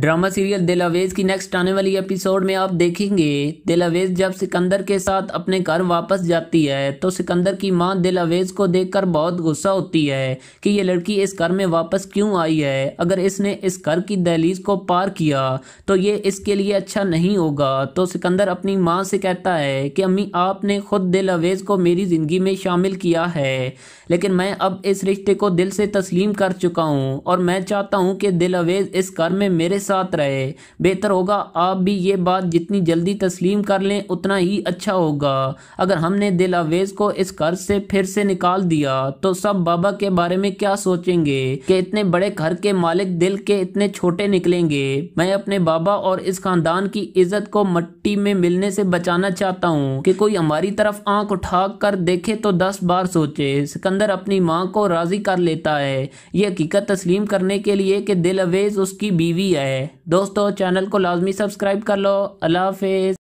drama serial दिलावेज की next आने वाली एपिसोड में आप देखेंगे दिलावेज जब सिकंदर के साथ अपने घर वापस जाती है तो सिकंदर की मां दिलावेज को देखकर बहुत गुस्सा होती है कि ये लड़की इस घर में वापस क्यों आई है अगर इसने इस घर की दहलीज को पार किया तो ये इसके लिए अच्छा नहीं होगा तो सिकंदर अपनी माँ से कहता है कि अम्मी आपने खुद दिलावेज को मेरी ज़िंदगी में शामिल किया है लेकिन मैं अब इस रिश्ते को दिल से तस्लीम कर चुका हूँ और मैं चाहता हूँ कि दिलावेज इस घर में मेरे साथ रहे बेहतर होगा आप भी ये बात जितनी जल्दी तस्लीम कर लें उतना ही अच्छा होगा अगर हमने दिल अवेज को इस घर से फिर से निकाल दिया तो सब बाबा के बारे में क्या सोचेंगे कि इतने बड़े घर के मालिक दिल के इतने छोटे निकलेंगे मैं अपने बाबा और इस खानदान की इज्जत को मट्टी में मिलने से बचाना चाहता हूँ कि कोई हमारी तरफ आंख उठा कर देखे तो दस बार सोचे सिकंदर अपनी माँ को राजी कर लेता है ये हकीकत तस्लीम करने के लिए कि दिल अवेज उसकी बीवी है है दोस्तों चैनल को लाजमी सब्सक्राइब कर लो अल्लाह हाफिज़